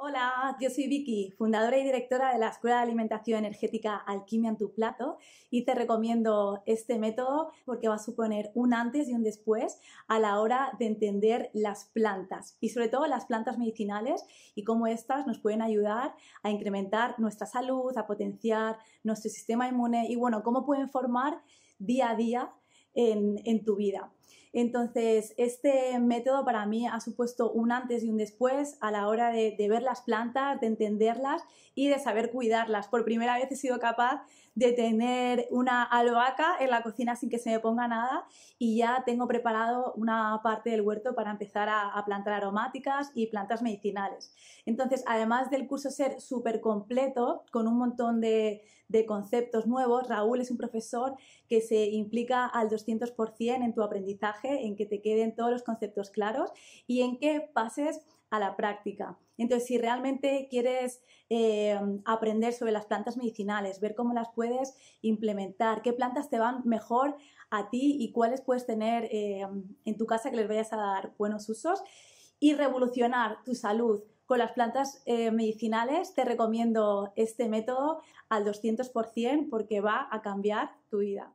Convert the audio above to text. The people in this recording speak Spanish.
Hola, yo soy Vicky, fundadora y directora de la Escuela de Alimentación Energética Alquimia en tu Plato y te recomiendo este método porque va a suponer un antes y un después a la hora de entender las plantas y sobre todo las plantas medicinales y cómo éstas nos pueden ayudar a incrementar nuestra salud, a potenciar nuestro sistema inmune y bueno, cómo pueden formar día a día en, en tu vida. Entonces, este método para mí ha supuesto un antes y un después a la hora de, ver las plantas, de entenderlas y de saber cuidarlas. Por primera vez he sido capaz de tener una albahaca en la cocina sin que se me ponga nada y ya tengo preparado una parte del huerto para empezar a, plantar aromáticas y plantas medicinales. Entonces, además del curso ser súper completo, con un montón de conceptos nuevos, Raúl es un profesor que se implica al 200% en tu aprendizaje en que te queden todos los conceptos claros y en que pases a la práctica. Entonces, si realmente quieres eh, aprender sobre las plantas medicinales, ver cómo las puedes implementar, qué plantas te van mejor a ti y cuáles puedes tener eh, en tu casa que les vayas a dar buenos usos, y revolucionar tu salud con las plantas eh, medicinales, te recomiendo este método al 200% porque va a cambiar tu vida.